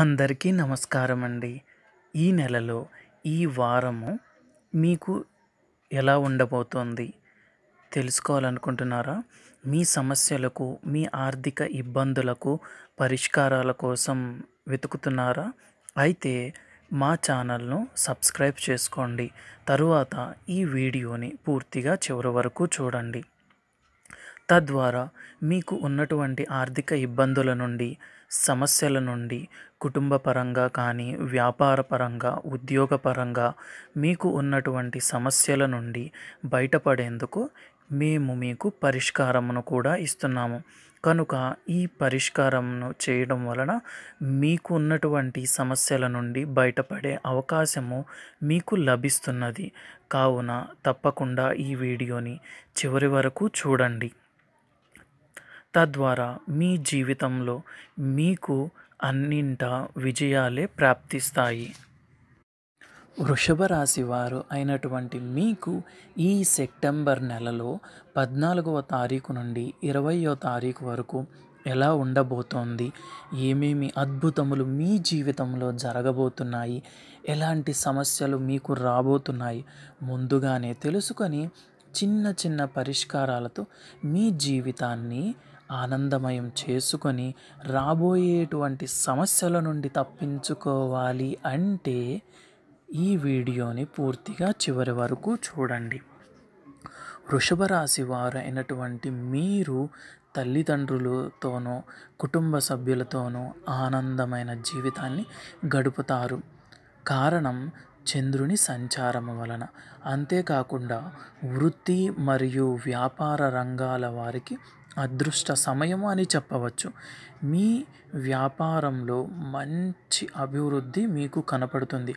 అందరికీ నమస్కారం అండి ఈ నెలలో ఈ వారము మీకు ఎలా ఉండబోతోంది తెలుసుకోవాలనుకుంటున్నారా మీ సమస్యలకు మీ ఆర్థిక ఇబ్బందులకు పరిష్కారాల కోసం వెతుకుతున్నారా అయితే మా ఛానల్ను సబ్స్క్రైబ్ చేసుకోండి తరువాత ఈ వీడియోని పూర్తిగా చివరి వరకు చూడండి తద్వారా మీకు ఉన్నటువంటి ఆర్థిక ఇబ్బందుల నుండి సమస్యల నుండి కుటుంబపరంగా కానీ వ్యాపారపరంగా ఉద్యోగపరంగా మీకు ఉన్నటువంటి సమస్యల నుండి బయటపడేందుకు మేము మీకు పరిష్కారమును కూడా ఇస్తున్నాము కనుక ఈ పరిష్కారంను చేయడం వలన మీకు ఉన్నటువంటి సమస్యల నుండి బయటపడే అవకాశము మీకు లభిస్తున్నది కావున తప్పకుండా ఈ వీడియోని చివరి వరకు చూడండి తద్వారా మీ జీవితంలో మీకు అన్నింట విజయాలే ప్రాప్తిస్తాయి వృషభ రాశి వారు అయినటువంటి మీకు ఈ సెప్టెంబర్ నెలలో పద్నాలుగవ తారీఖు నుండి ఇరవయో తారీఖు వరకు ఎలా ఉండబోతోంది ఏమేమి అద్భుతములు మీ జీవితంలో జరగబోతున్నాయి ఎలాంటి సమస్యలు మీకు రాబోతున్నాయి ముందుగానే తెలుసుకొని చిన్న చిన్న పరిష్కారాలతో మీ జీవితాన్ని ఆనందమయం చేసుకొని రాబోయేటువంటి సమస్యల నుండి తప్పించుకోవాలి అంటే ఈ వీడియోని పూర్తిగా చివరి వరకు చూడండి వృషభ రాశి వారు అయినటువంటి మీరు తల్లిదండ్రులతోనో కుటుంబ సభ్యులతోనో ఆనందమైన జీవితాన్ని గడుపుతారు కారణం చంద్రుని సంచారము వలన అంతేకాకుండా వృత్తి మరియు వ్యాపార రంగాల వారికి అదృష్ట సమయము అని చెప్పవచ్చు మీ వ్యాపారంలో మంచి అభివృద్ధి మీకు కనపడుతుంది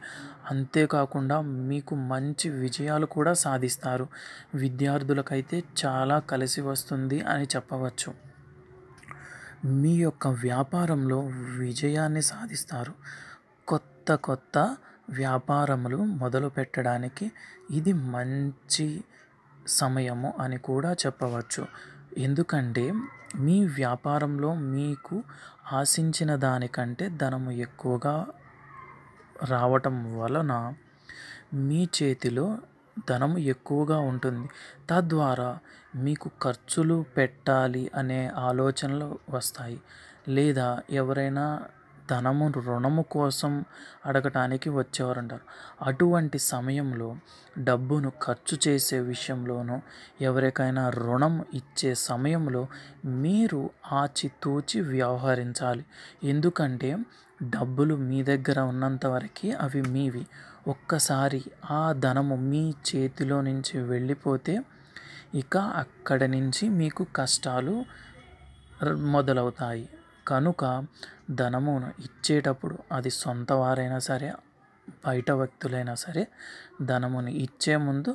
అంతేకాకుండా మీకు మంచి విజయాలు కూడా సాధిస్తారు విద్యార్థులకైతే చాలా కలిసి వస్తుంది అని చెప్పవచ్చు మీ యొక్క వ్యాపారంలో విజయాన్ని సాధిస్తారు కొత్త కొత్త వ్యాపారములు మొదలుపెట్టడానికి ఇది మంచి సమయము అని కూడా చెప్పవచ్చు ఎందుకంటే మీ వ్యాపారంలో మీకు ఆశించిన దానికంటే ధనము ఎక్కువగా రావటం వలన మీ చేతిలో ధనము ఎక్కువగా ఉంటుంది తద్వారా మీకు ఖర్చులు పెట్టాలి అనే ఆలోచనలు వస్తాయి లేదా ఎవరైనా ధనము రుణము కోసం అడగటానికి వచ్చేవారు అంటారు అటువంటి సమయంలో డబ్బును ఖర్చు చేసే విషయంలోనూ ఎవరికైనా రుణం ఇచ్చే సమయంలో మీరు ఆచితూచి వ్యవహరించాలి ఎందుకంటే డబ్బులు మీ దగ్గర ఉన్నంత వరకు అవి మీవి ఒక్కసారి ఆ ధనము మీ చేతిలో నుంచి వెళ్ళిపోతే ఇక అక్కడి నుంచి మీకు కష్టాలు మొదలవుతాయి కనుక ధనమును ఇచ్చేటప్పుడు అది సొంత వారైనా సరే బయట వ్యక్తులైనా సరే ధనమును ఇచ్చే ముందు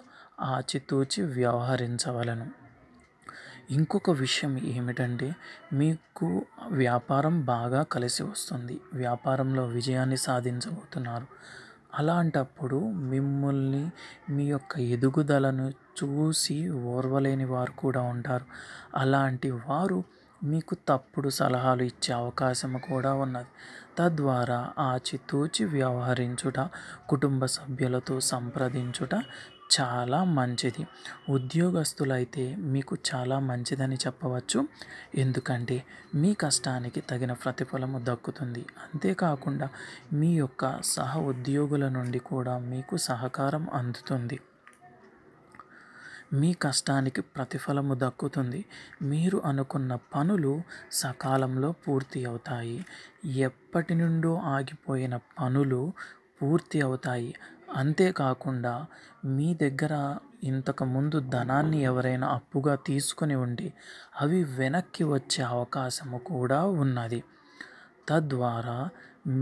ఆచితూచి వ్యవహరించవలను ఇంకొక విషయం ఏమిటంటే మీకు వ్యాపారం బాగా కలిసి వస్తుంది వ్యాపారంలో విజయాన్ని సాధించబోతున్నారు అలాంటప్పుడు మిమ్మల్ని మీ యొక్క ఎదుగుదలను చూసి ఓర్వలేని వారు కూడా ఉంటారు అలాంటి వారు మీకు తప్పుడు సలహాలు ఇచ్చే అవకాశం కూడా ఉన్నది తద్వారా ఆచితూచి వ్యవహరించుట కుటుంబ సభ్యులతో సంప్రదించుట చాలా మంచిది ఉద్యోగస్తులైతే మీకు చాలా మంచిదని చెప్పవచ్చు ఎందుకంటే మీ కష్టానికి తగిన ప్రతిఫలము దక్కుతుంది అంతేకాకుండా మీ యొక్క సహ ఉద్యోగుల నుండి కూడా మీకు సహకారం అందుతుంది మీ కష్టానికి ప్రతిఫలము దక్కుతుంది మీరు అనుకున్న పనులు సకాలంలో పూర్తి అవుతాయి ఎప్పటి నుండో ఆగిపోయిన పనులు పూర్తి అవుతాయి అంతేకాకుండా మీ దగ్గర ఇంతకుముందు ధనాన్ని ఎవరైనా అప్పుగా తీసుకుని ఉండి అవి వెనక్కి వచ్చే అవకాశము కూడా ఉన్నది తద్వారా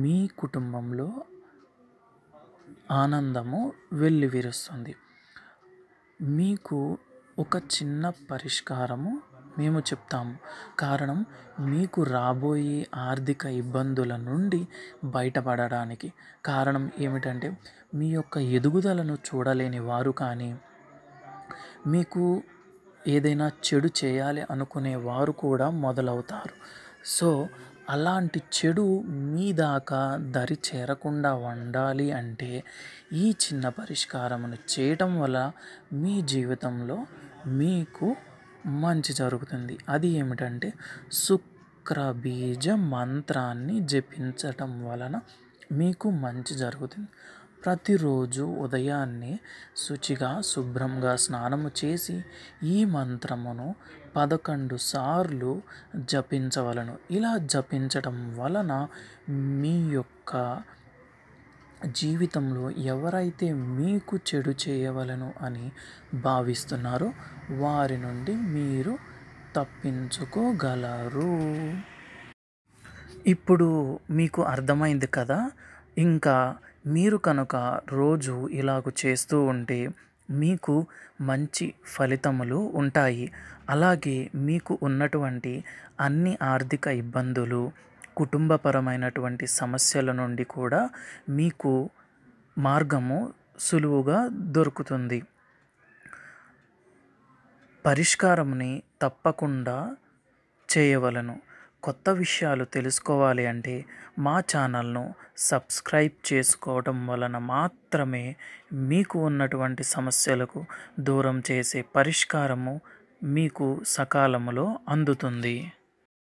మీ కుటుంబంలో ఆనందము వెళ్ళివిరుస్తుంది మీకు ఒక చిన్న పరిష్కారము మేము చెప్తాము కారణం మీకు రాబోయే ఆర్థిక ఇబ్బందుల నుండి బయటపడడానికి కారణం ఏమిటంటే మీ యొక్క ఎదుగుదలను చూడలేని వారు కానీ మీకు ఏదైనా చెడు చేయాలి అనుకునే వారు కూడా మొదలవుతారు సో అలాంటి చెడు మీ దాకా దరి చేరకుండా ఉండాలి అంటే ఈ చిన్న పరిష్కారమును చేయటం వల్ల మీ జీవితంలో మీకు మంచి జరుగుతుంది అది ఏమిటంటే బీజ మంత్రాన్ని జపించటం వలన మీకు మంచి జరుగుతుంది ప్రతిరోజు ఉదయాన్నే శుచిగా శుభ్రంగా స్నానము చేసి ఈ మంత్రమును పదకొండు సార్లు జపించవలను ఇలా జపించటం వలన మీ యొక్క జీవితంలో ఎవరైతే మీకు చెడు చేయవలను అని భావిస్తున్నారో వారి నుండి మీరు తప్పించుకోగలరు ఇప్పుడు మీకు అర్థమైంది కదా ఇంకా మీరు కనుక రోజు ఇలాగ చేస్తూ ఉంటే మీకు మంచి ఫలితములు ఉంటాయి అలాగే మీకు ఉన్నటువంటి అన్ని ఆర్థిక ఇబ్బందులు కుటుంబపరమైనటువంటి సమస్యల నుండి కూడా మీకు మార్గము సులువుగా దొరుకుతుంది పరిష్కారముని తప్పకుండా చేయవలను కొత్త విషయాలు తెలుసుకోవాలి అంటే మా ఛానల్ను సబ్స్క్రైబ్ చేసుకోవడం వలన మాత్రమే మీకు ఉన్నటువంటి సమస్యలకు దూరం చేసే పరిష్కారము మీకు సకాలంలో అందుతుంది